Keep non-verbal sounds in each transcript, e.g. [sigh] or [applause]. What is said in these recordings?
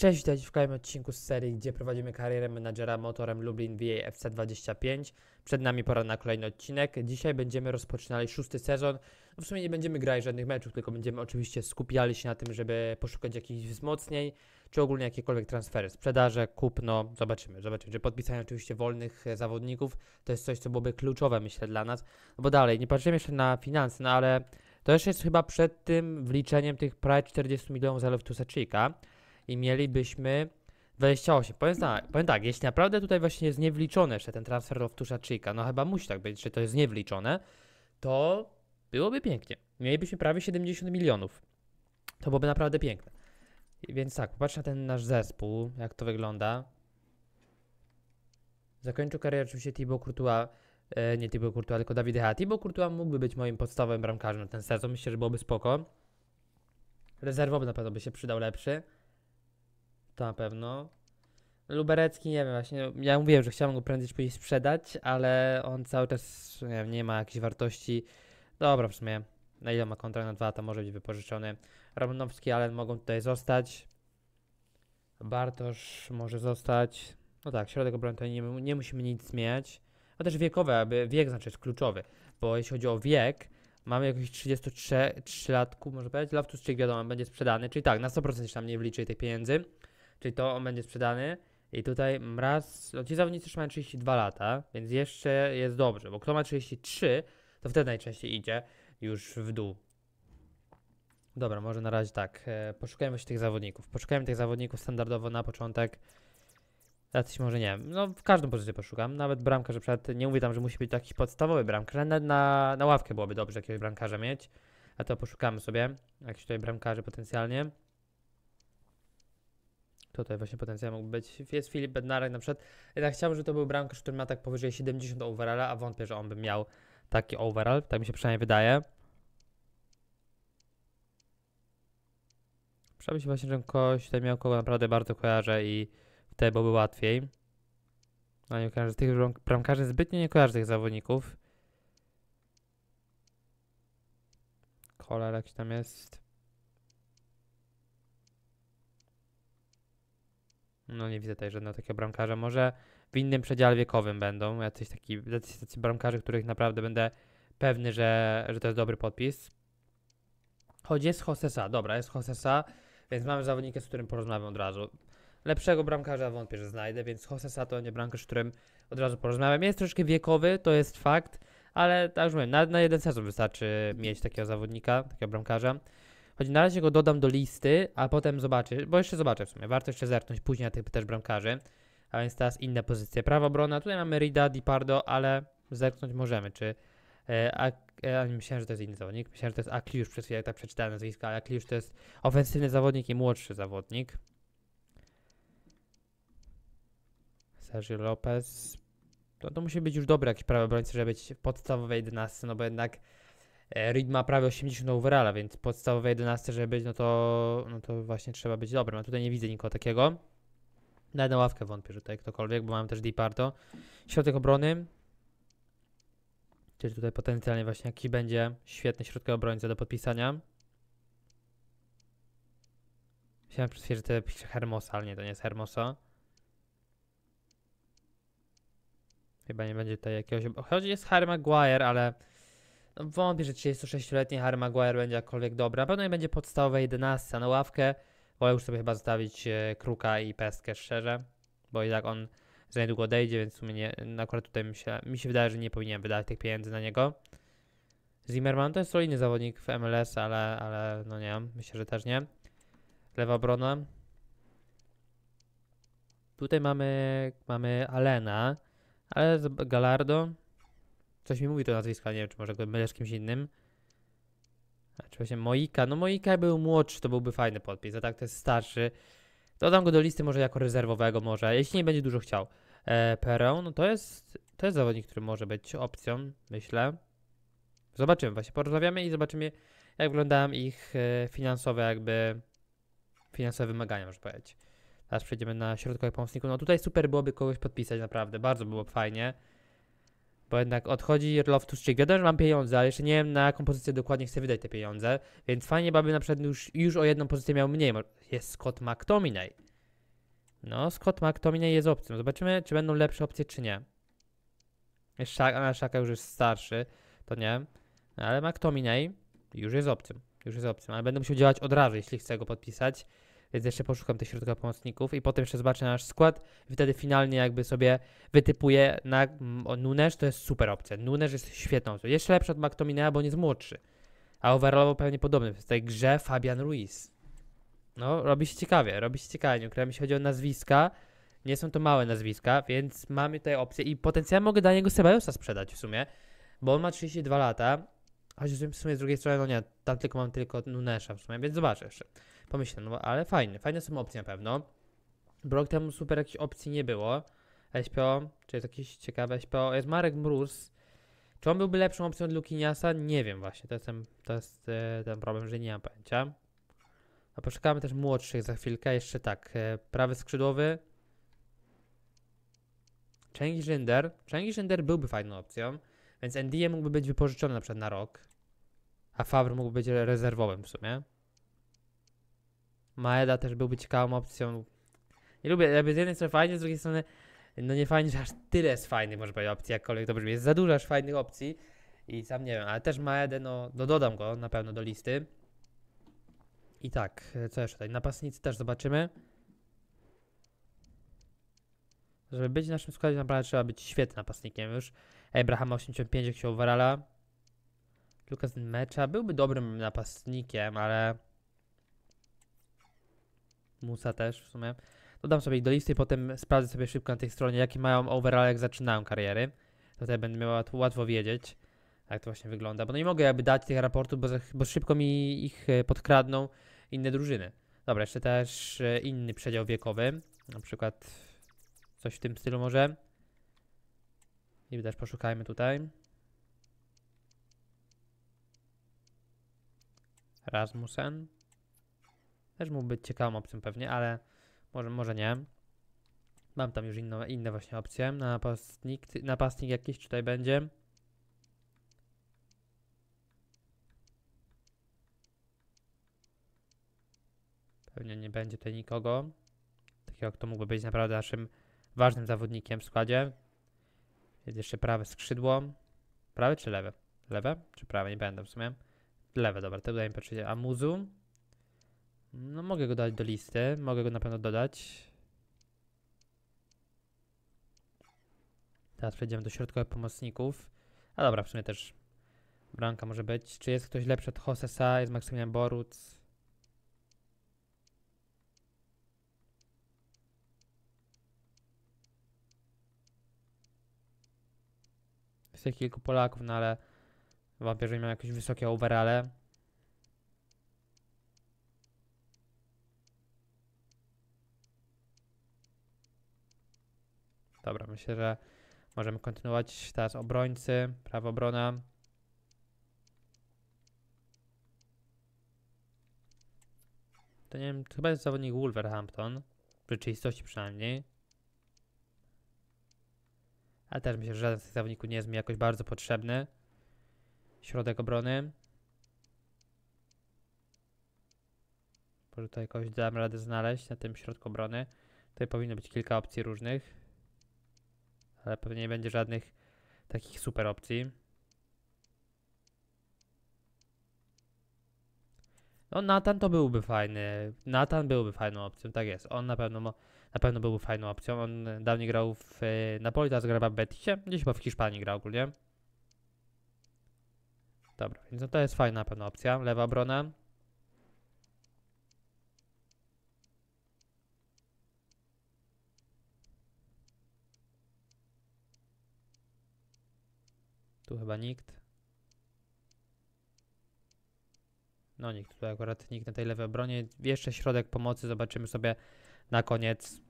Cześć, witajcie w kolejnym odcinku z serii, gdzie prowadzimy karierę menadżera motorem Lublin VA FC25. Przed nami pora na kolejny odcinek. Dzisiaj będziemy rozpoczynali szósty sezon. No w sumie nie będziemy grać żadnych meczów, tylko będziemy oczywiście skupiali się na tym, żeby poszukać jakichś wzmocnień, czy ogólnie jakiekolwiek transfery, sprzedaże, kupno. Zobaczymy, zobaczymy. Czy podpisanie oczywiście wolnych zawodników to jest coś, co byłoby kluczowe, myślę, dla nas. No bo dalej, nie patrzymy jeszcze na finanse, no ale to jeszcze jest chyba przed tym wliczeniem tych prawie 40 milionów zalew Tuseczika i mielibyśmy 28. Powiem tak, powiem tak, jeśli naprawdę tutaj właśnie jest niewliczone jeszcze ten transfer Loftusza Chica, no chyba musi tak być, że to jest niewliczone, to byłoby pięknie. Mielibyśmy prawie 70 milionów. To byłoby naprawdę piękne. Więc tak, popatrz na ten nasz zespół, jak to wygląda. Zakończył karierę oczywiście Thibaut Courtois, e, nie Thibaut Courtois, tylko David Hea. Thibaut Courtois mógłby być moim podstawowym bramkarzem na ten sezon, myślę, że byłoby spoko. Rezerwowy na pewno by się przydał lepszy. To na pewno. Luberecki, nie wiem, właśnie. Ja mówiłem, że chciałem go prędzej czy później sprzedać, ale on cały czas nie, wiem, nie ma jakiejś wartości. Dobra, w sumie. Na ile ma kontrakt na dwa lata, może być wypożyczony. Romanowski, ale mogą tutaj zostać. Bartosz może zostać. No tak, środek obrony to nie, nie musimy nic zmieniać. A też wiekowe, aby wiek znaczy jest kluczowy, bo jeśli chodzi o wiek, mamy jakieś 33-latków, może powiedzieć, Loftus Cheek wiadomo, będzie sprzedany, czyli tak, na 100% się tam nie wliczy tych pieniędzy czyli to on będzie sprzedany. I tutaj raz, no ci zawodnicy już mają 32 lata, więc jeszcze jest dobrze, bo kto ma 33, to wtedy najczęściej idzie już w dół. Dobra, może na razie tak, e, poszukajmy się tych zawodników. Poszukajmy tych zawodników standardowo na początek. Jacyś może nie wiem, no w każdym pozycji poszukam, nawet bramka, że przed, nie mówię tam, że musi być taki podstawowy bramkarz, na, na ławkę byłoby dobrze jakiegoś bramkarza mieć, a to poszukamy sobie, jakichś tutaj bramkarze potencjalnie to Tutaj właśnie potencjał mógł być. Jest Filip Bednarek na przykład. Jednak chciałbym, żeby to był bramkarz, który ma tak powyżej 70 overalla, a wątpię, że on by miał taki overall. Tak mi się przynajmniej wydaje. Przynajmniej się właśnie, że ktoś tutaj miał kogo naprawdę bardzo kojarzę i wtedy byłoby łatwiej. No nie kojarzę tych bramkarzy, zbytnio nie kojarzę tych zawodników. Cholera, jakiś tam jest. No nie widzę tutaj żadnego takiego bramkarza. Może w innym przedziale wiekowym będą jacyś taki, jacyś tacy bramkarze, których naprawdę będę pewny, że, że to jest dobry podpis. Choć jest Hosesa, dobra, jest Hosesa, więc mamy zawodnika, z którym porozmawiam od razu. Lepszego bramkarza wątpię, że znajdę, więc Hosesa to nie bramkarz, z którym od razu porozmawiam. Jest troszkę wiekowy, to jest fakt, ale tak już mówię, na, na jeden sezon wystarczy mieć takiego zawodnika, takiego bramkarza. Choć na razie go dodam do listy, a potem zobaczę, bo jeszcze zobaczę w sumie. Warto jeszcze zerknąć później na tych też bramkarzy. A więc teraz inne pozycje. Prawa obrona, tutaj mamy Rida, Di Pardo, ale zerknąć możemy, czy... E, a, e, a myślałem, że to jest inny zawodnik. Myślałem, że to jest Akliusz przez chwilę, jak tak przeczytałem nazwisko, ale Akliusz to jest ofensywny zawodnik i młodszy zawodnik. Sergio Lopez. No to musi być już dobry jakiś prawy obrońca, żeby być w podstawowej 11, no bo jednak E, Reed ma prawie 80 overalla, więc podstawowe 11, żeby być, no to, no to właśnie trzeba być dobrym. A tutaj nie widzę nikogo takiego. Na jedną ławkę wątpię, że tutaj ktokolwiek, bo mam też Departo. Środek obrony. Czyli tutaj potencjalnie właśnie jakiś będzie świetny środek obrońca do podpisania. Chciałem przez że to pisze Hermosa, ale nie, to nie jest Hermosa. Chyba nie będzie tutaj jakiegoś... Chodzi jest Harry Maguire, ale Wątpię, że 36-letni Harry Maguire będzie jakkolwiek dobra. Pewnie pewno będzie podstawowe 11 na ławkę. Wolę już sobie chyba zostawić e, Kruka i Pestkę szczerze, bo i tak on za niedługo odejdzie, więc w sumie nie, no akurat tutaj mi się, mi się wydaje, że nie powinienem wydać tych pieniędzy na niego. Zimmerman to jest solidny zawodnik w MLS, ale, ale no nie, myślę, że też nie. Lewa obrona. Tutaj mamy, mamy Alena, ale Galardo Coś mi mówi to nazwisko, nie wiem, czy może go mylę z kimś innym. Znaczy właśnie Moika. No Moika był młodszy, to byłby fajny podpis, a tak to jest starszy. Dodam go do listy może jako rezerwowego może, jeśli nie będzie dużo chciał. E, no to jest, to jest zawodnik, który może być opcją, myślę. Zobaczymy właśnie, porozmawiamy i zobaczymy jak wyglądają ich e, finansowe jakby, finansowe wymagania może powiedzieć. Teraz przejdziemy na środkowy pomocniku. No tutaj super byłoby kogoś podpisać naprawdę, bardzo było fajnie. Bo jednak odchodzi Loftus Cheek. Wiadomo, że mam pieniądze, ale jeszcze nie wiem na jaką pozycję dokładnie chcę wydać te pieniądze. Więc fajnie by na przykład już, już o jedną pozycję miał mniej. Jest Scott McTominay. No, Scott McTominay jest opcją. Zobaczymy, czy będą lepsze opcje, czy nie. Szaka, Szaka już jest starszy, to nie. No, ale McTominay już jest opcją. Już jest opcją, ale będę musiał działać od razu, jeśli chcę go podpisać więc jeszcze poszukam tych środka pomocników i potem jeszcze zobaczę nasz skład i wtedy finalnie jakby sobie wytypuję na mm, Nunesz, to jest super opcja. Nunesz jest świetną opcją. Jeszcze lepszy od McTominaya, bo nie jest młodszy. A overallowo pewnie podobny. W tej grze Fabian Ruiz. No, robi się ciekawie, robi się ciekawie. Nie ukrywam, jeśli chodzi o nazwiska, nie są to małe nazwiska, więc mamy tutaj opcję i potencjalnie mogę Daniego Sebajosa sprzedać w sumie, bo on ma 32 lata, choć w sumie z drugiej strony, no nie, tam tylko mam tylko Nunesza w sumie, więc zobaczę jeszcze pomyślę, no ale fajne, fajne są opcje na pewno. Brok temu super jakichś opcji nie było. SPO, czy jest jakieś ciekawe SPO, jest Marek Mróz. Czy on byłby lepszą opcją od Lukiniasa? Nie wiem właśnie, to jest, ten, to jest e, ten problem, że nie mam pojęcia. A poszukamy też młodszych za chwilkę, jeszcze tak, e, prawy skrzydłowy. Changi Szynder. Changi Szynder byłby fajną opcją, więc NDA mógłby być wypożyczony na przykład na rok, a Favre mógłby być rezerwowym w sumie. Maeda też byłby ciekawą opcją. Nie lubię, jakby z jednej strony fajnie, z drugiej strony no nie fajnie, że aż tyle jest fajnych, może powiedzieć, opcji, jakkolwiek to brzmi. Jest za dużo aż fajnych opcji i sam nie wiem, ale też Maedę, no, no dodam go na pewno do listy. I tak, co jeszcze tutaj? Napastnicy też zobaczymy. Żeby być w naszym składzie, naprawdę trzeba być świetnym napastnikiem już. Abrahama 85, jak się Lukas Mecha byłby dobrym napastnikiem, ale Musa też w sumie. Dodam sobie ich do listy, i potem sprawdzę sobie szybko na tej stronie, jakie mają overall, jak zaczynają kariery. Tutaj będę miał łatwo, łatwo wiedzieć, jak to właśnie wygląda. Bo no nie mogę jakby dać tych raportów, bo, bo szybko mi ich e, podkradną inne drużyny. Dobra, jeszcze też e, inny przedział wiekowy. Na przykład coś w tym stylu może. I też poszukajmy tutaj. Rasmussen. Też mógł być ciekawą opcją pewnie, ale może, może nie. Mam tam już inno, inne właśnie opcje. Napastnik, napastnik jakiś tutaj będzie. Pewnie nie będzie tutaj nikogo. Takiego, kto mógłby być naprawdę naszym ważnym zawodnikiem w składzie. Jest jeszcze prawe skrzydło. Prawe czy lewe? Lewe czy prawe? Nie będę w sumie. Lewe, dobra, to dajmy patrzeć. Amuzu. No mogę go dać do listy, mogę go na pewno dodać. Teraz przejdziemy do środkowych pomocników. A dobra, w sumie też bramka może być. Czy jest ktoś lepszy od Hosesa? Jest Maksymilian Boruc? Jest kilku Polaków, no ale wątpię, że miał jakieś wysokie overale. Dobra, myślę, że możemy kontynuować. Teraz obrońcy, prawa obrona. To nie wiem, chyba jest zawodnik Wolverhampton. W rzeczywistości przynajmniej. Ale też myślę, że żaden z tych zawodników nie jest mi jakoś bardzo potrzebny. Środek obrony. Może tutaj jakoś dam radę znaleźć na tym środku obrony. Tutaj powinno być kilka opcji różnych ale pewnie nie będzie żadnych takich super opcji. No Nathan to byłby fajny. Nathan byłby fajną opcją, tak jest. On na pewno, mo, na pewno byłby fajną opcją. On dawniej grał w y, Napoli, teraz gra w Betisie. Gdzieś chyba w Hiszpanii grał ogólnie. Dobra, więc no to jest fajna na pewno opcja. Lewa obrona. Tu chyba nikt. No nikt, tutaj akurat nikt na tej lewej obronie. Jeszcze środek pomocy zobaczymy sobie na koniec.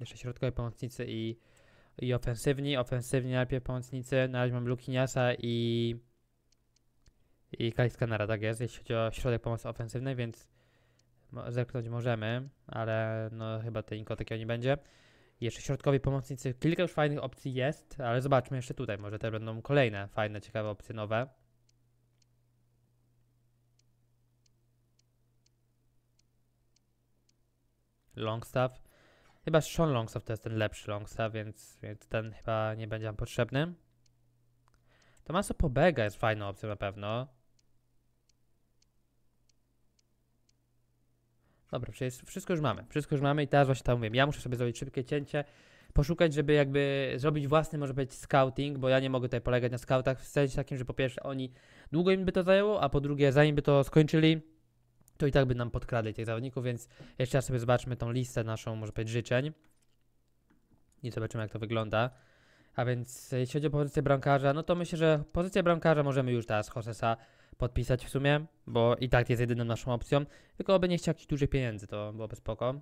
Jeszcze środkowi pomocnicy i, i ofensywni. Ofensywni najpierw pomocnicy. Na razie mam Lukiniasa i i Kaliskanara, tak jest, jeśli chodzi o środek pomocy ofensywnej, więc zerknąć możemy, ale no chyba tej nikogo takiego nie będzie. Jeszcze środkowi pomocnicy, kilka już fajnych opcji jest, ale zobaczmy jeszcze tutaj, może te będą kolejne fajne, ciekawe opcje nowe. Longstaff. Chyba Sean Longstaff to jest ten lepszy Longstaff, więc, więc ten chyba nie będzie nam potrzebny. Tomaso Pobega jest fajną opcją na pewno. Dobra, przecież wszystko już mamy. Wszystko już mamy i teraz właśnie tak mówię. Ja muszę sobie zrobić szybkie cięcie, poszukać, żeby jakby zrobić własny, może być scouting, bo ja nie mogę tutaj polegać na scoutach w sensie takim, że po pierwsze oni długo im by to zajęło, a po drugie zanim by to skończyli, to i tak by nam podkradli tych zawodników, więc jeszcze raz sobie zobaczmy tą listę naszą, może powiedzieć, życzeń i zobaczymy jak to wygląda. A więc jeśli chodzi o pozycję bramkarza, no to myślę, że pozycję bramkarza możemy już teraz Hosesa podpisać w sumie, bo i tak jest jedyną naszą opcją. Tylko by nie chciał jakichś dużych pieniędzy, to byłoby spoko.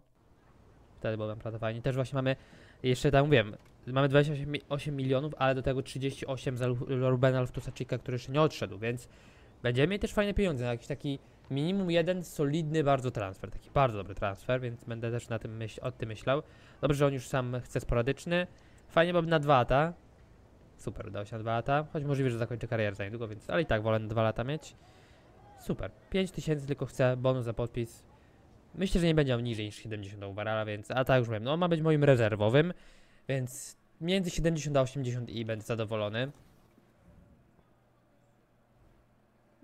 Wtedy byłoby naprawdę fajnie. Też właśnie mamy, jeszcze tak mówiłem, mamy 28 milionów, ale do tego 38 za Rubena Loftusa-Cheeka, który jeszcze nie odszedł, więc będziemy mieli też fajne pieniądze na jakiś taki minimum jeden solidny bardzo transfer, taki bardzo dobry transfer, więc będę też na tym myśl, o tym myślał. Dobrze, że on już sam chce sporadyczny. Fajnie bo na dwa lata, Super, udało się na dwa lata. Choć możliwe, że zakończę karierę za niedługo, więc ale i tak wolę na dwa lata mieć. Super. 5000 tylko chcę, bonus za podpis. Myślę, że nie będzie on niżej niż 70 barala, więc a tak już wiem, no on ma być moim rezerwowym, więc między 70 a 80 i będę zadowolony.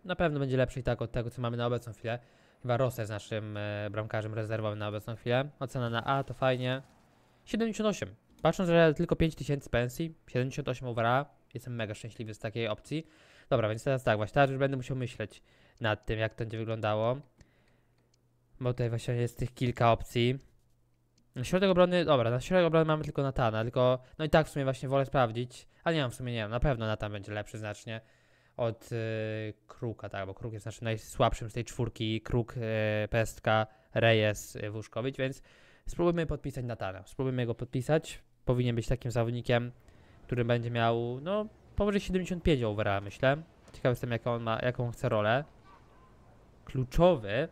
Na pewno będzie lepszy i tak od tego, co mamy na obecną chwilę. Chyba Rosser z naszym e, bramkarzem rezerwowym na obecną chwilę. Ocena na A to fajnie. 78. Patrząc, że tylko 5000 pensji, 78 overalla, jestem mega szczęśliwy z takiej opcji. Dobra, więc teraz tak, właśnie teraz już będę musiał myśleć nad tym, jak to będzie wyglądało. Bo tutaj właśnie jest tych kilka opcji. Na Środek obrony, dobra, na środek obrony mamy tylko Natana, tylko, no i tak w sumie właśnie wolę sprawdzić, ale nie mam w sumie, nie wiem, na pewno Natan będzie lepszy znacznie od y, Kruka, tak, bo Kruk jest naszym najsłabszym z tej czwórki, Kruk, y, Pestka, Reyes, y, Wuszkowicz, więc spróbujmy podpisać Natana, spróbujmy go podpisać, powinien być takim zawodnikiem, który będzie miał, no, powyżej 75 overa, myślę. Ciekaw jestem, jaką on ma, jaką chce rolę. Kluczowy.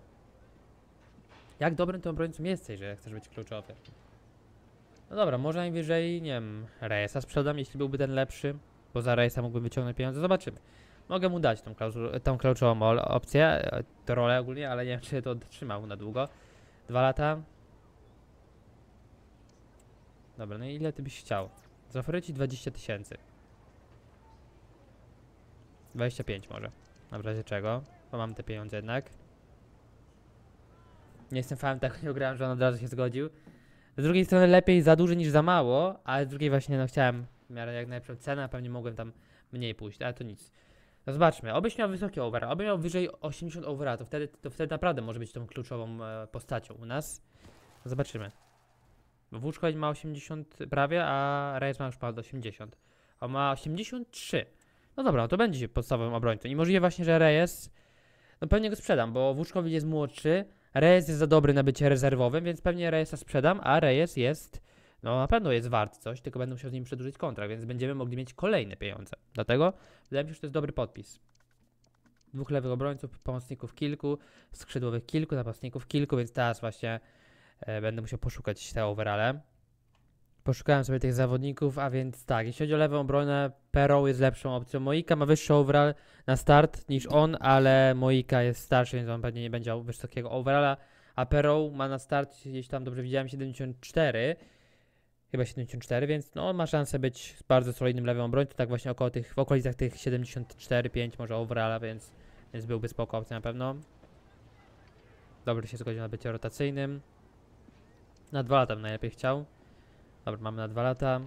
Jak dobrym tym obrońcą jesteś, że chcesz być kluczowy? No dobra, może najwyżej, nie wiem, Reyesa sprzedam, jeśli byłby ten lepszy, bo za Reyesa mógłbym wyciągnąć pieniądze, zobaczymy. Mogę mu dać tą, tą kluczową opcję, e, tę rolę ogólnie, ale nie wiem, czy to dotrzymał na długo. Dwa lata, Dobra, no i ile ty byś chciał? Zaoferuję ci 20 tysięcy. 25 może. Na razie czego? Bo mam te pieniądze jednak. Nie jestem fanem tak [laughs] nie grałem, że on od razu się zgodził. Z drugiej strony lepiej za dużo niż za mało, ale z drugiej właśnie no chciałem w miarę jak najlepszą cenę, pewnie mogłem tam mniej pójść, ale to nic. No zobaczmy, obyś miał wysoki over, oby miał wyżej 80 overa, to wtedy, to wtedy naprawdę może być tą kluczową e, postacią u nas. zobaczymy. Włóczkoń ma 80 prawie, a Reyes ma już ponad 80. A ma 83. No dobra, to będzie się podstawowym obrońcą. I możliwe właśnie, że Reyes... No pewnie go sprzedam, bo Włóczkowicz jest młodszy, Reyes jest za dobry na bycie rezerwowym, więc pewnie Reyesa sprzedam, a Reyes jest... No na pewno jest wart coś, tylko będę musiał z nim przedłużyć kontrakt, więc będziemy mogli mieć kolejne pieniądze. Dlatego wydaje mi się, że to jest dobry podpis dwóch lewych obrońców, pomocników kilku, skrzydłowych kilku, napastników kilku, więc teraz właśnie E, będę musiał poszukać te overale. Poszukałem sobie tych zawodników, a więc tak, jeśli chodzi o lewą obronę, Perrow jest lepszą opcją. Moika ma wyższy overall na start niż on, ale Moika jest starszy, więc on pewnie nie będzie miał wysokiego overalla, a Perrow ma na start, jeśli tam dobrze widziałem, 74, chyba 74, więc no, ma szansę być bardzo solidnym lewym obrońcą, tak właśnie około tych, w okolicach tych 74-5 może overalla, więc, więc byłby spoko opcja na pewno. Dobrze się zgodził na bycie rotacyjnym. Na dwa lata bym najlepiej chciał. Dobra, mamy na dwa lata.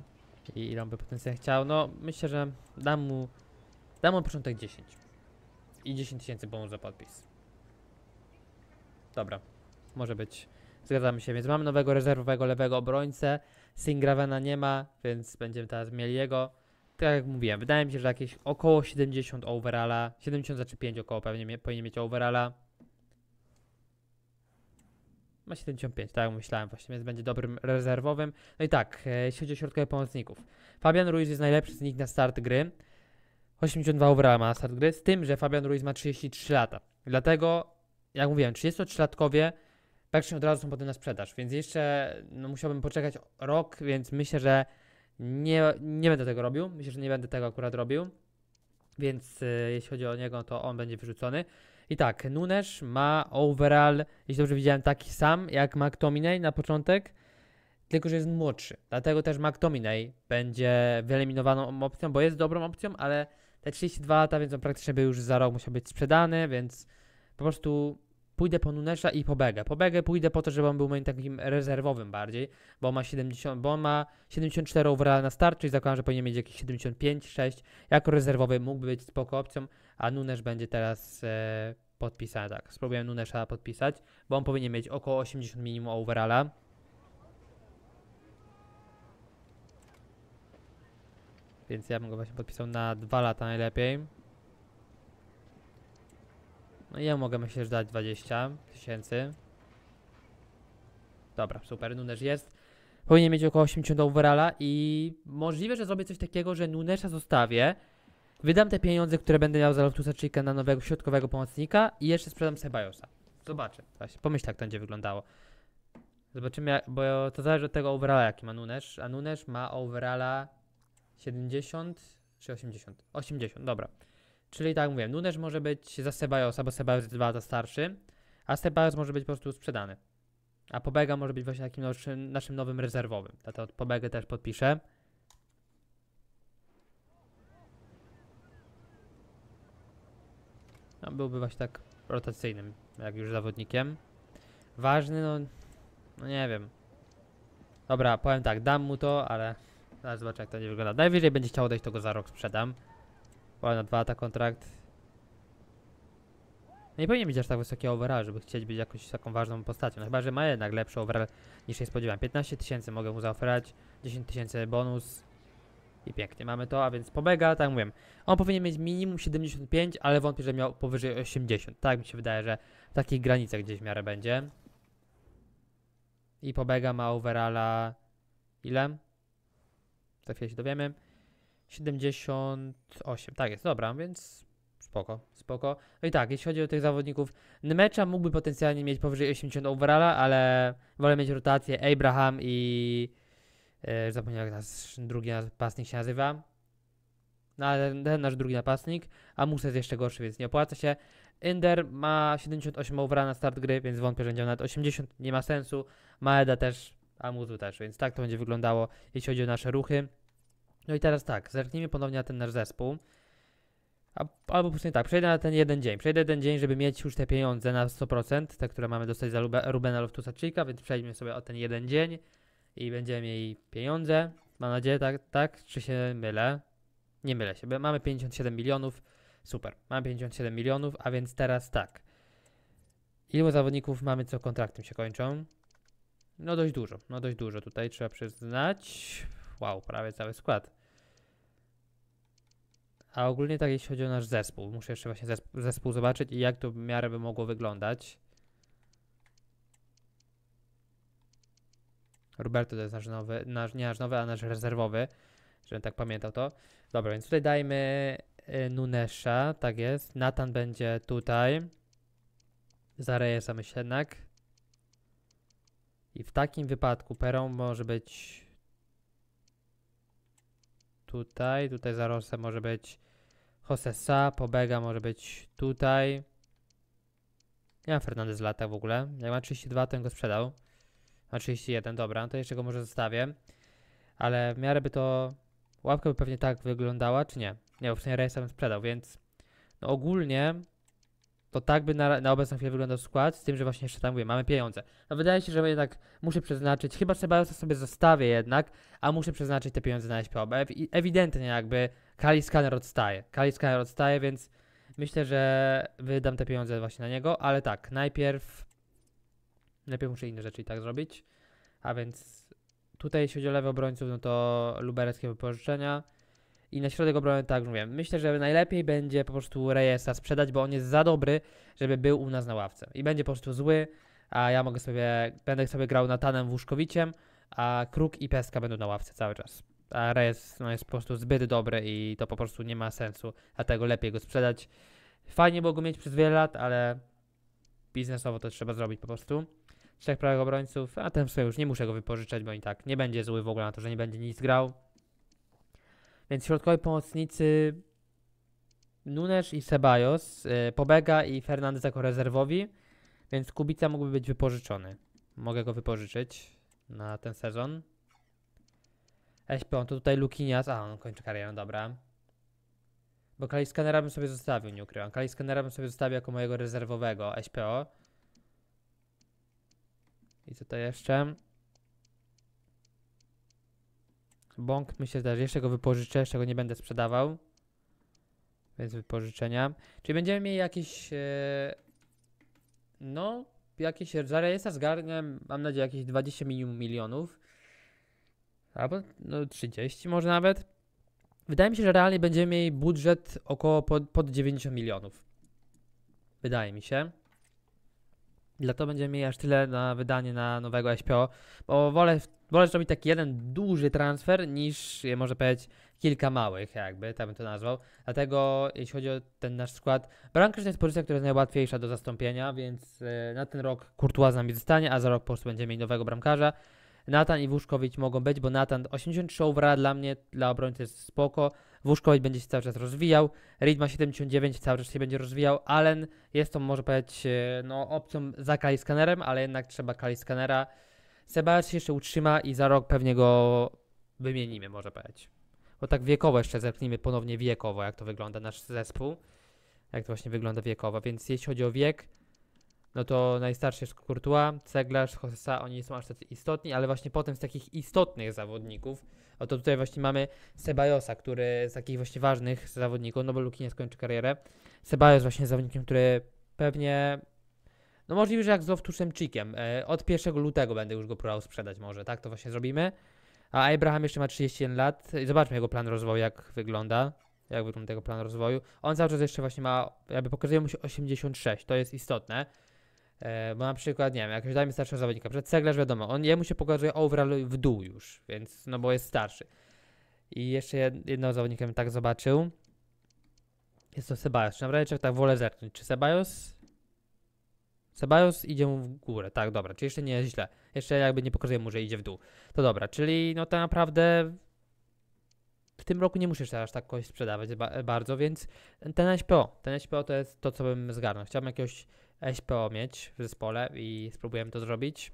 I ile on by potencjał chciał? No, myślę, że dam mu, dam mu początek 10. I 10 tysięcy bonus za podpis. Dobra, może być. Zgadzamy się, więc mamy nowego rezerwowego lewego obrońcę. Singravena nie ma, więc będziemy teraz mieli jego. Tak jak mówiłem, wydaje mi się, że jakieś około 70 overalla, 70 czy 5 około pewnie powinien mieć overalla. Ma 75, tak jak myślałem właśnie, więc będzie dobrym rezerwowym. No i tak, e, jeśli chodzi o środkowych pomocników. Fabian Ruiz jest najlepszy z nich na start gry. 82 overall ma na start gry, z tym, że Fabian Ruiz ma 33 lata. Dlatego, jak mówiłem, 33-latkowie praktycznie od razu są potem na sprzedaż, więc jeszcze no, musiałbym poczekać rok, więc myślę, że nie, nie będę tego robił. Myślę, że nie będę tego akurat robił. Więc y, jeśli chodzi o niego, to on będzie wyrzucony. I tak, Nunes ma overall, jeśli dobrze widziałem, taki sam jak McTominay na początek, tylko że jest młodszy. Dlatego też McTominay będzie wyeliminowaną opcją, bo jest dobrą opcją, ale te 32 lata, więc on praktycznie był już za rok, musiał być sprzedany, więc po prostu pójdę po Nunesa i po Begę. Po Begę pójdę po to, żeby on był moim takim rezerwowym bardziej, bo ma 70, bo ma 74 overall na start, i zakładam, że powinien mieć jakieś 75, 6. Jako rezerwowy mógłby być spoko opcją, a Nunez będzie teraz e, podpisany, tak, spróbuję Nunesza podpisać, bo on powinien mieć około 80 minimum overalla. Więc ja bym go właśnie podpisał na 2 lata najlepiej. No i ja mogę myślę, że dać 20 tysięcy. Dobra, super, Nunez jest. Powinien mieć około 80 overalla i możliwe, że zrobię coś takiego, że Nunesza zostawię, Wydam te pieniądze, które będę miał za Loftusa Chica na nowego środkowego pomocnika i jeszcze sprzedam Sebajosa. Zobaczę. pomyśl jak to będzie wyglądało. Zobaczymy, jak, bo to zależy od tego overalla, jaki ma Nunesz. A Nunesz ma overalla 70 czy 80? 80, dobra. Czyli tak mówię, Nunesz może być za Sebajosa, bo Sebajos jest dwa za starszy, a Sebajos może być po prostu sprzedany. A Pobega może być właśnie takim naszym, naszym nowym rezerwowym. Dlatego Pobega też podpiszę. No, byłby właśnie tak rotacyjnym, jak już zawodnikiem. Ważny, no, no nie wiem. Dobra, powiem tak, dam mu to, ale zaraz zobaczę jak to nie wygląda. Najwyżej będzie chciał odejść, to go za rok sprzedam. Bo na dwa lata kontrakt. Nie no powinien mieć aż tak wysoki overall, żeby chcieć być jakąś taką ważną postacią. No, chyba, że ma jednak lepszy overall niż się spodziewałem. 15 tysięcy mogę mu zaoferować, 10 tysięcy bonus, i pięknie, mamy to, a więc pobega, tak mówiłem, On powinien mieć minimum 75, ale wątpię, że miał powyżej 80. Tak mi się wydaje, że w takich granicach gdzieś w miarę będzie. I pobega ma overalla ile? Za chwilę się dowiemy. 78, tak jest, dobra, więc spoko, spoko. No i tak, jeśli chodzi o tych zawodników, Nemecza mógłby potencjalnie mieć powyżej 80 overalla, ale wolę mieć rotację Abraham i E, zapomniałem jak nasz drugi napastnik się nazywa. No ale ten nasz drugi napastnik. A Musa jest jeszcze gorszy, więc nie opłaca się. Ender ma 78 overa na start gry, więc wątpię, że będzie nawet 80. Nie ma sensu. Maeda też, a Muzu też, więc tak to będzie wyglądało, jeśli chodzi o nasze ruchy. No i teraz tak, zerknijmy ponownie na ten nasz zespół. A, albo później tak, przejdę na ten jeden dzień. Przejdę ten dzień, żeby mieć już te pieniądze na 100%, te, które mamy dostać za Rubena Loftusa-Cheeka, więc przejdźmy sobie o ten jeden dzień i będziemy mieli pieniądze. Mam nadzieję, tak, tak? Czy się mylę? Nie mylę się. Mamy 57 milionów. Super. Mamy 57 milionów, a więc teraz tak. Ilu zawodników mamy, co kontraktem się kończą? No dość dużo, no dość dużo. Tutaj trzeba przyznać. Wow, prawie cały skład. A ogólnie tak jeśli chodzi o nasz zespół. Muszę jeszcze właśnie zespół, zespół zobaczyć i jak to w miarę by mogło wyglądać. Roberto to jest nasz nowy, nasz, nie nasz nowy, a nasz rezerwowy, żebym tak pamiętał to. Dobra, więc tutaj dajmy y, Nunesza, tak jest. Nathan będzie tutaj. Zarejestramy się jednak. I w takim wypadku Perą może być tutaj, tutaj za Rosę może być Jose Sa, Pobega może być tutaj. Ja ma Fernandez lata w ogóle. Jak ma 32, to go sprzedał na 31, dobra, no to jeszcze go może zostawię. Ale w miarę by to... Łapka by pewnie tak wyglądała, czy nie? Nie, bo przynajmniej rejsa bym sprzedał, więc... No ogólnie... To tak by na, na obecną chwilę wyglądał skład, z tym, że właśnie jeszcze tam mówię, mamy pieniądze. No wydaje się, że jednak muszę przeznaczyć, chyba Sebastian sobie zostawię jednak, a muszę przeznaczyć te pieniądze na SPO, bo ewidentnie jakby Kali Scanner odstaje. Kali Scanner odstaje, więc myślę, że wydam te pieniądze właśnie na niego, ale tak, najpierw lepiej muszę inne rzeczy i tak zrobić. A więc tutaj jeśli chodzi o lewy obrońców, no to lubereckie wypożyczenia. I na środek obrony, tak mówię, myślę, że najlepiej będzie po prostu Reyesa sprzedać, bo on jest za dobry, żeby był u nas na ławce. I będzie po prostu zły, a ja mogę sobie, będę sobie grał Natanem Łuszkowiciem, a Kruk i Peska będą na ławce cały czas. A Reyes no, jest po prostu zbyt dobry i to po prostu nie ma sensu, dlatego lepiej go sprzedać. Fajnie było go mieć przez wiele lat, ale biznesowo to trzeba zrobić po prostu trzech prawych obrońców, a ten sobie już nie muszę go wypożyczać, bo i tak nie będzie zły w ogóle na to, że nie będzie nic grał. Więc środkowi pomocnicy Nunes i Sebajos, y, Pobega i Fernandez jako rezerwowi, więc Kubica mógłby być wypożyczony. Mogę go wypożyczyć na ten sezon. on to tutaj Lukinias, a on kończy karierę, dobra. Bo Kaliskanera bym sobie zostawił, nie ukrywam. Kaliskanera bym sobie zostawił jako mojego rezerwowego SPO. I to jeszcze. Bąk myślę też, jeszcze go wypożyczę, jeszcze go nie będę sprzedawał. Więc wypożyczenia. Czyli będziemy mieli jakiś... Yy, e, no, jakiś... Za zgarnę, mam nadzieję, jakieś 20 milionów. Albo no 30 może nawet. Wydaje mi się, że realnie będziemy mieli budżet około pod, pod 90 milionów. Wydaje mi się. Dlatego będziemy mieli aż tyle na wydanie na nowego SPO, bo wolę, wolę zrobić taki jeden duży transfer niż, może powiedzieć, kilka małych, jakby, tak bym to nazwał. Dlatego, jeśli chodzi o ten nasz skład, bramkarz to jest pozycja, która jest najłatwiejsza do zastąpienia, więc e, na ten rok Courtois z nami zostanie, a za rok po prostu będziemy mieli nowego bramkarza. Natan i Wuszkowicz mogą być, bo Natan 83 overa dla mnie, dla obrońcy jest spoko, Wuszkowic będzie się cały czas rozwijał, Reid ma 79, cały czas się będzie rozwijał, Allen jest to, może powiedzieć, e, no, opcją za Kaliskanerem, ale jednak trzeba Kaliskanera. Sebastian się jeszcze utrzyma i za rok pewnie go wymienimy, może powiedzieć. Bo tak wiekowo jeszcze zerknijmy ponownie wiekowo, jak to wygląda nasz zespół. Jak to właśnie wygląda wiekowo, więc jeśli chodzi o wiek, no to najstarszy jest Courtois, Ceglarz, Hossa, oni są aż tak istotni, ale właśnie potem z takich istotnych zawodników, Oto tutaj właśnie mamy Sebajosa, który z takich właśnie ważnych zawodników, no bo Luki nie skończy karierę. Sebajos właśnie zawodnikiem, który pewnie no możliwe, że jak z Loftuszemczykiem. E, od 1 lutego będę już go próbował sprzedać może, tak? To właśnie zrobimy. A Abraham jeszcze ma 31 lat. Zobaczmy jego plan rozwoju, jak wygląda. Jak wygląda jego plan rozwoju. On cały czas jeszcze właśnie ma, jakby pokazuje mu się 86, to jest istotne. E, bo na przykład, nie wiem, jak już dajmy starszego zawodnika, przed ceglarz wiadomo, on jemu się pokazuje overall w dół już, więc no bo jest starszy. I jeszcze jedno zawodnikiem tak zobaczył. Jest to Sebajos. Czy naprawdę czy tak wolę zerknąć? Czy Sebajos? Sebajos idzie mu w górę, tak, dobra, czy jeszcze nie jest źle. Jeszcze jakby nie pokazuje mu, że idzie w dół. To dobra, czyli no to tak naprawdę w tym roku nie musisz aż tak kogoś sprzedawać ba bardzo, więc ten SPO, ten SPO to jest to, co bym zgarnął. Chciałbym jakiegoś E SPO mieć w zespole i spróbujemy to zrobić.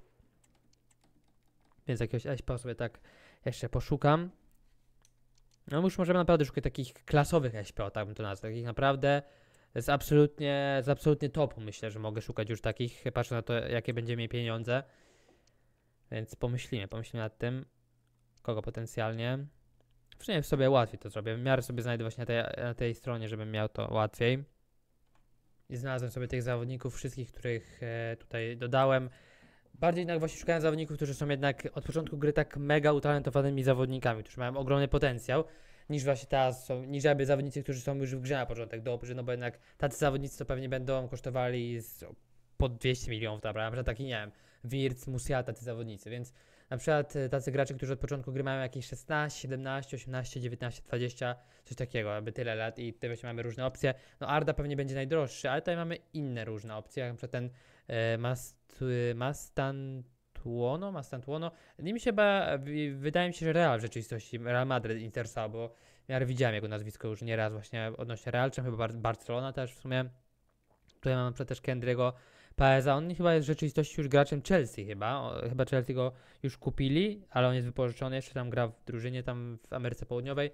Więc jakiegoś e SPO sobie tak jeszcze poszukam. No już możemy naprawdę szukać takich klasowych e SPO, tak bym to nazwał. Takich naprawdę z absolutnie, z absolutnie topu myślę, że mogę szukać już takich, patrzę na to, jakie będzie mieć pieniądze. Więc pomyślimy, pomyślimy nad tym, kogo potencjalnie. Przynajmniej sobie łatwiej to zrobię. W miarę sobie znajdę właśnie na tej, na tej stronie, żebym miał to łatwiej i znalazłem sobie tych zawodników, wszystkich, których e, tutaj dodałem. Bardziej jednak właśnie szukałem zawodników, którzy są jednak od początku gry tak mega utalentowanymi zawodnikami, którzy mają ogromny potencjał, niż właśnie teraz są, niż aby zawodnicy, którzy są już w grze na początek dobrzy, no bo jednak tacy zawodnicy to pewnie będą kosztowali z, po 200 milionów, dobra, na przykład taki, nie wiem, Wirc, Musiala, tacy zawodnicy, więc na przykład e, tacy gracze, którzy od początku gry mają jakieś 16, 17, 18, 19, 20, coś takiego, aby tyle lat i te właśnie mamy różne opcje. No Arda pewnie będzie najdroższy, ale tutaj mamy inne różne opcje, jak na przykład ten e, mast, e, Mastan Tuono, Mastantuono. Nim się chyba, wydaje mi się, że Real w rzeczywistości, Real Madrid interesował, bo ja widziałem jego nazwisko już nieraz właśnie odnośnie Real, czy chyba Barcelona też w sumie. Tutaj mamy na przykład też Kendry'ego, Paeza. On chyba jest w rzeczywistości już graczem Chelsea chyba. O, chyba Chelsea go już kupili, ale on jest wypożyczony, jeszcze tam gra w drużynie tam w Ameryce Południowej.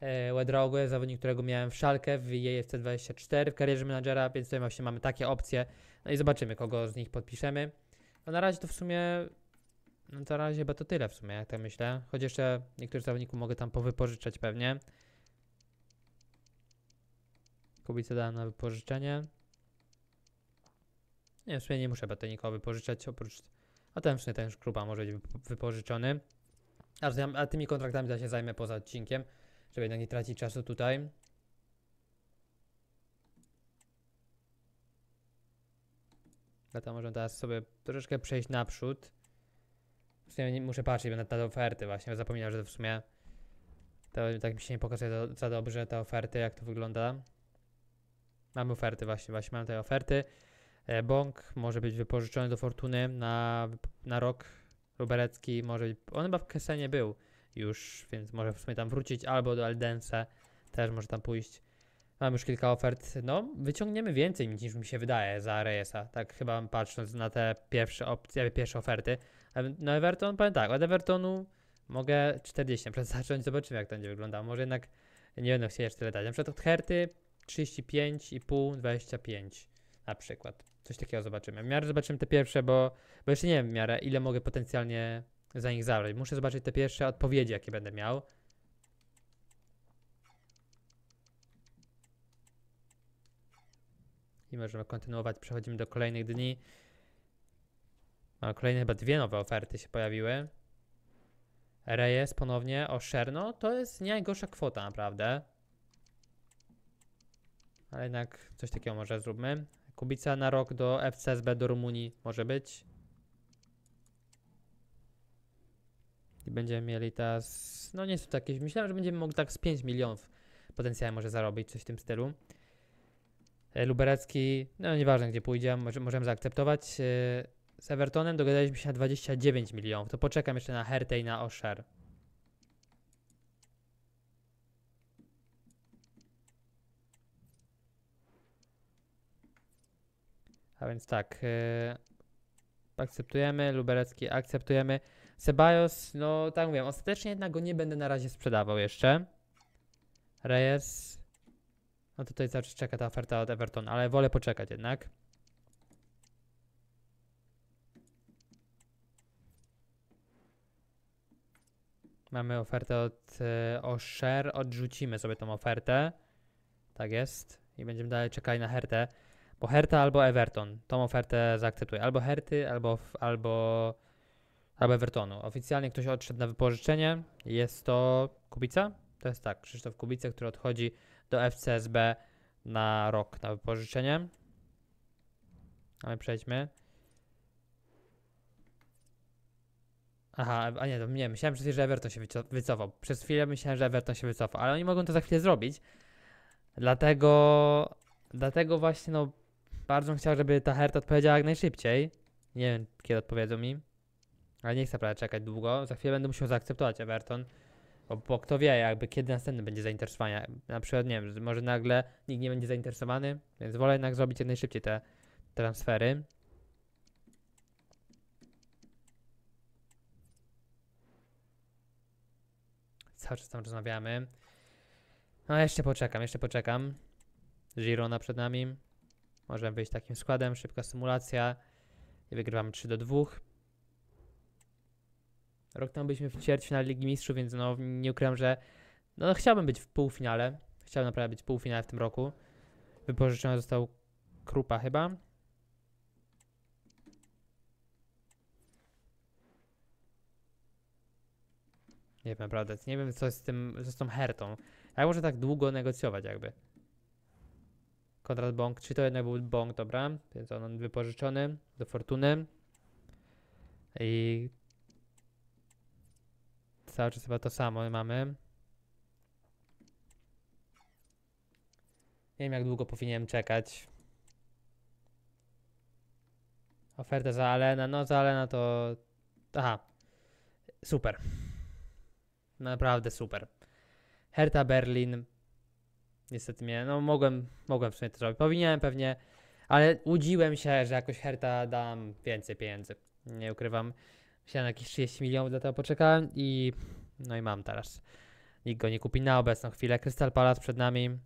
E, Wedraogo, zawodnik, którego miałem w szalkę w JFC24 e w karierze menadżera, więc tutaj właśnie mamy takie opcje. No i zobaczymy, kogo z nich podpiszemy. No na razie to w sumie, no na razie chyba to tyle w sumie, jak tak myślę. Choć jeszcze niektórych zawodników mogę tam powypożyczać pewnie. Kubica dałem na wypożyczenie. Nie, w sumie nie muszę batonikowa wypożyczać, oprócz... A ten w sumie ten już kluba może być wypożyczony. A, a tymi kontraktami da się zajmę poza odcinkiem, żeby jednak nie tracić czasu tutaj. Dlatego no możemy teraz sobie troszeczkę przejść naprzód. W sumie nie, muszę patrzeć na te oferty właśnie, zapominam, że to w sumie to tak mi się nie pokazuje do, za dobrze te oferty, jak to wygląda. Mamy oferty właśnie, właśnie mamy te oferty. E, Bąk może być wypożyczony do Fortuny na, na rok. Luberecki może. On chyba w Kesenie był już, więc może w sumie tam wrócić, albo do Aldense też może tam pójść. Mam już kilka ofert. No, wyciągniemy więcej niż mi się wydaje za Reyesa. Tak chyba patrząc na te pierwsze opcje, e, pierwsze oferty. E, no Everton, powiem tak, od Evertonu mogę 40 na [laughs] zacząć, zobaczymy jak to będzie wyglądało. Może jednak nie będę chciał jeszcze tyle dać. Na przykład od Herty 35,5, 25 na przykład coś takiego zobaczymy. W miarę zobaczymy te pierwsze, bo, bo jeszcze nie wiem w miarę, ile mogę potencjalnie za nich zabrać. Muszę zobaczyć te pierwsze odpowiedzi, jakie będę miał. I możemy kontynuować. Przechodzimy do kolejnych dni. Mam kolejne chyba dwie nowe oferty się pojawiły. Reyes ponownie o Sherno. To jest nie najgorsza kwota, naprawdę. Ale jednak coś takiego może zróbmy. Kubica na rok do FCSB do Rumunii może być. I będziemy mieli teraz, no nie jest to jakieś, myślałem, że będziemy mogli tak z 5 milionów potencjalnie może zarobić, coś w tym stylu. E, Luberecki, no nieważne gdzie pójdzie, może, możemy zaakceptować. E, z Evertonem dogadaliśmy się na 29 milionów, to poczekam jeszcze na Hertę i na Osher. A więc tak, y, akceptujemy, Luberecki akceptujemy. Sebajos, no tak mówię, ostatecznie jednak go nie będę na razie sprzedawał jeszcze. Reyes. No tutaj cały czas czeka ta oferta od Everton, ale wolę poczekać jednak. Mamy ofertę od y, Osher, odrzucimy sobie tą ofertę. Tak jest. I będziemy dalej czekali na Hertę. Herta albo Everton. Tą ofertę zaakceptuję. Albo Herty, albo, albo, albo Evertonu. Oficjalnie ktoś odszedł na wypożyczenie. Jest to Kubica? To jest tak, Krzysztof Kubica, który odchodzi do FCSB na rok na wypożyczenie. Ale przejdźmy. Aha, a nie, to nie, myślałem przecież, że Everton się wycofał. Przez chwilę myślałem, że Everton się wycofał, ale oni mogą to za chwilę zrobić. Dlatego, dlatego właśnie, no, bardzo bym chciał, żeby ta Herta odpowiedziała jak najszybciej. Nie wiem, kiedy odpowiedzą mi. Ale nie chcę prawie czekać długo. Za chwilę będę musiał zaakceptować Everton. Bo, bo kto wie, jakby kiedy następny będzie zainteresowany, Na przykład, nie wiem, może nagle nikt nie będzie zainteresowany, więc wolę jednak zrobić jak najszybciej te transfery. Cały czas tam rozmawiamy. No, jeszcze poczekam, jeszcze poczekam. Girona przed nami. Możemy wyjść takim składem, szybka symulacja i wygrywamy 3 do 2. Rok temu byliśmy w ćwierćfinale Ligi Mistrzów, więc no nie ukrywam, że no chciałbym być w półfinale. Chciałbym naprawdę być w półfinale w tym roku. Wypożyczony został Krupa chyba. Nie wiem prawda? nie wiem co jest z tym, co z tą Hertą. Jak może tak długo negocjować jakby? Konrad Bong, czy to jednak był Bong? dobra, więc on wypożyczony do Fortuny. I cały czas chyba to samo mamy. Nie wiem, jak długo powinienem czekać. Oferta za Alena. No, za Alena to. Aha. Super. Naprawdę super. Hertha Berlin Niestety mnie, no mogłem, mogłem w sumie to zrobić. Powinienem pewnie, ale łudziłem się, że jakoś Herta dam więcej pieniędzy. Nie ukrywam. Myślałem jakieś 30 milionów, dlatego poczekałem i no i mam teraz. Nikt go nie kupi na obecną chwilę. Crystal Palace przed nami.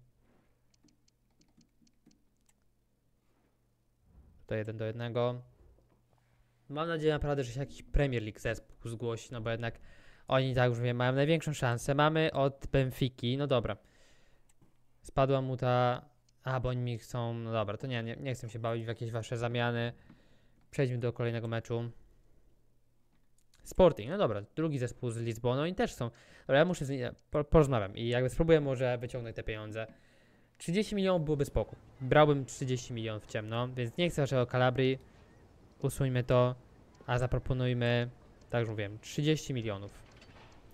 To jeden do jednego. Mam nadzieję naprawdę, że się jakiś Premier League zespół zgłosi, no bo jednak oni tak już wiem, mają największą szansę. Mamy od Benfiki, no dobra spadła mu ta... A, bo oni mi chcą... No dobra, to nie, nie, nie chcę się bawić w jakieś wasze zamiany. Przejdźmy do kolejnego meczu. Sporting, no dobra, drugi zespół z Lizbony, oni też są. Dobra, ja muszę z nimi, porozmawiam i jakby spróbuję może wyciągnąć te pieniądze. 30 milionów byłoby spoko. Brałbym 30 milionów w ciemno, więc nie chcę waszego Kalabrii, Usuńmy to, a zaproponujmy, tak już mówiłem, 30 milionów.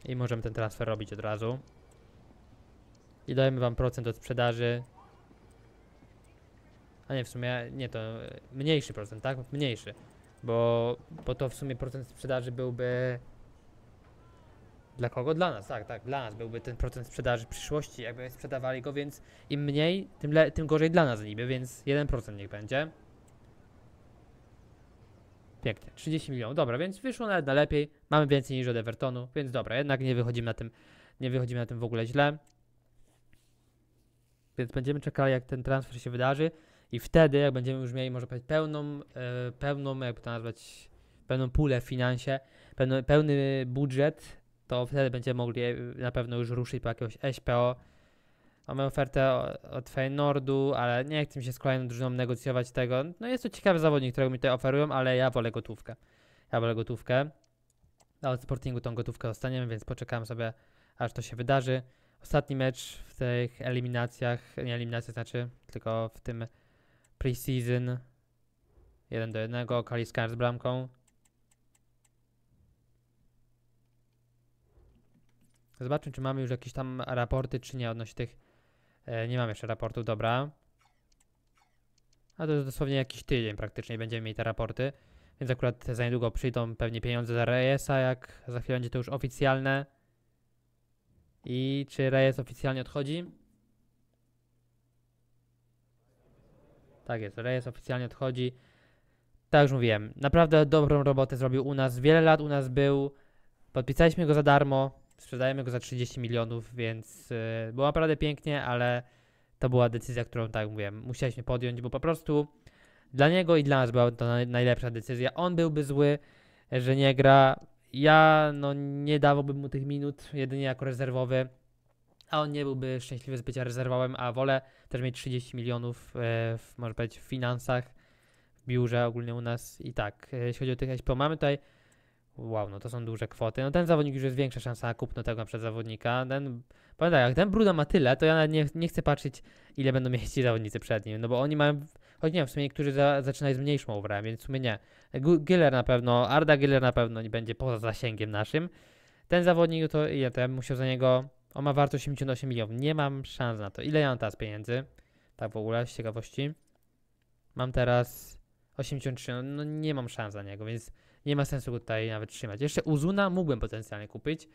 I możemy ten transfer robić od razu i dajemy wam procent od sprzedaży. A nie, w sumie, nie, to e, mniejszy procent, tak? Mniejszy. Bo, bo to w sumie procent sprzedaży byłby... Dla kogo? Dla nas, tak, tak, dla nas byłby ten procent sprzedaży w przyszłości, jakby sprzedawali go, więc im mniej, tym, le, tym gorzej dla nas niby, więc 1% niech będzie. Pięknie, 30 milionów, dobra, więc wyszło nawet na lepiej, mamy więcej niż od Evertonu, więc dobra, jednak nie wychodzimy na tym, nie wychodzimy na tym w ogóle źle. Więc będziemy czekali, jak ten transfer się wydarzy i wtedy, jak będziemy już mieli, może powiedzieć, pełną, yy, pełną jakby to nazwać, pełną pulę w finansie, pełny, pełny budżet, to wtedy będziemy mogli na pewno już ruszyć po jakiegoś SPO. Mamy ofertę od Feynordu, ale nie chcę mi się z kolejną drużyną negocjować tego. No jest to ciekawy zawodnik, którego mi tutaj oferują, ale ja wolę gotówkę. Ja wolę gotówkę. A od Sportingu tą gotówkę dostaniemy, więc poczekam sobie, aż to się wydarzy ostatni mecz w tych eliminacjach, nie eliminacjach znaczy, tylko w tym preseason 1 do 1, Kaliskar z bramką. Zobaczmy, czy mamy już jakieś tam raporty, czy nie odnośnie tych... E, nie mam jeszcze raportów, dobra. A to jest dosłownie jakiś tydzień praktycznie będziemy mieli te raporty. Więc akurat za niedługo przyjdą pewnie pieniądze za Reyesa, jak za chwilę będzie to już oficjalne. I czy Reyes oficjalnie odchodzi? Tak jest, Reyes oficjalnie odchodzi. Tak już mówiłem, naprawdę dobrą robotę zrobił u nas. Wiele lat u nas był. Podpisaliśmy go za darmo, sprzedajemy go za 30 milionów, więc yy, było naprawdę pięknie, ale to była decyzja, którą, tak mówiłem, musieliśmy podjąć, bo po prostu dla niego i dla nas była to najlepsza decyzja. On byłby zły, że nie gra, ja no, nie dawałbym mu tych minut, jedynie jako rezerwowy, a on nie byłby szczęśliwy z bycia rezerwowym, a wolę też mieć 30 milionów, e, w, może powiedzieć, w finansach, w biurze ogólnie u nas i tak. E, jeśli chodzi o tych SPO, mamy tutaj Wow, no to są duże kwoty. No ten zawodnik już jest większa szansa na kupno tego przed zawodnika. Ten, pamiętaj, jak ten Bruda ma tyle, to ja nie, nie chcę patrzeć, ile będą mieć ci zawodnicy przed nim, no bo oni mają Choć nie wiem, w sumie niektórzy za, zaczynają z mniejszą overem, więc w sumie nie. Giller na pewno, Arda Giller na pewno nie będzie poza zasięgiem naszym. Ten zawodnik to ile? To ja bym musiał za niego... On ma wartość 88 milionów. Nie mam szans na to. Ile ja mam teraz pieniędzy? Tak w ogóle, z ciekawości. Mam teraz 83, no, no nie mam szans na niego, więc nie ma sensu go tutaj nawet trzymać. Jeszcze Uzuna mógłbym potencjalnie kupić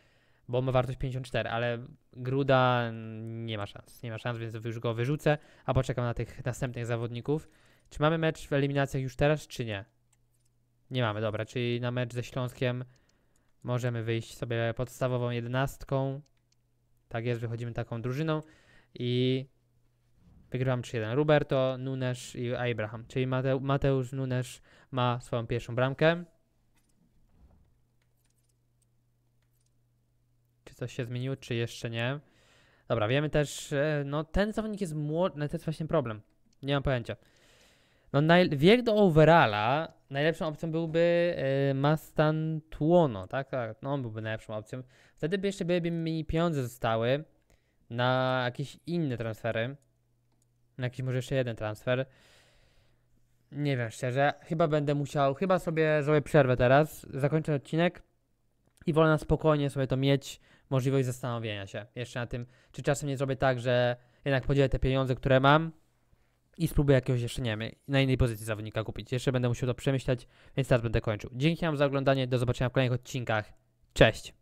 bo ma wartość 54, ale Gruda nie ma szans. Nie ma szans, więc już go wyrzucę, a poczekam na tych następnych zawodników. Czy mamy mecz w eliminacjach już teraz, czy nie? Nie mamy, dobra, czyli na mecz ze Śląskiem możemy wyjść sobie podstawową jedenastką. Tak jest, wychodzimy taką drużyną i wygrywam 3-1. Roberto, Nunes i Abraham, czyli Mateusz Nunes ma swoją pierwszą bramkę. coś się zmieniło, czy jeszcze nie. Dobra, wiemy też, no ten zawodnik jest młody, no to jest właśnie problem. Nie mam pojęcia. No naj... wiek do overalla najlepszą opcją byłby yy, Mastan Tuono, tak? tak? No on byłby najlepszą opcją. Wtedy by jeszcze byłyby mi pieniądze zostały na jakieś inne transfery. Na jakiś może jeszcze jeden transfer. Nie wiem szczerze, chyba będę musiał, chyba sobie zrobię przerwę teraz, zakończę odcinek i wolę na spokojnie sobie to mieć, możliwość zastanowienia się jeszcze na tym, czy czasem nie zrobię tak, że jednak podzielę te pieniądze, które mam i spróbuję jakiegoś jeszcze, nie wiem, na innej pozycji zawodnika kupić. Jeszcze będę musiał to przemyśleć, więc teraz będę kończył. Dzięki Wam za oglądanie, do zobaczenia w kolejnych odcinkach. Cześć!